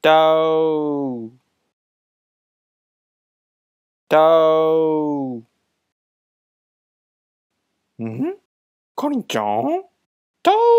どううんかりんちゃんど